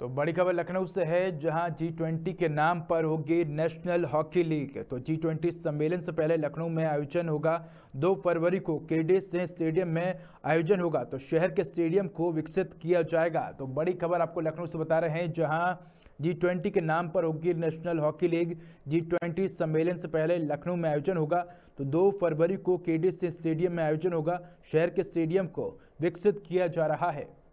तो बड़ी खबर लखनऊ से है जहां जी ट्वेंटी के नाम पर होगी नेशनल हॉकी लीग तो जी ट्वेंटी सम्मेलन से पहले लखनऊ में आयोजन होगा दो फरवरी को के डी सिंह स्टेडियम में आयोजन होगा तो शहर के स्टेडियम को विकसित किया जाएगा तो बड़ी खबर आपको लखनऊ से बता रहे हैं जहां जी ट्वेंटी के नाम पर होगी national hockey league G twenty सम्मेलन से पहले लखनऊ में आयोजन होगा तो दो फरवरी को के डी सिंह स्टेडियम में आयोजन होगा शहर के स्टेडियम को विकसित किया जा रहा है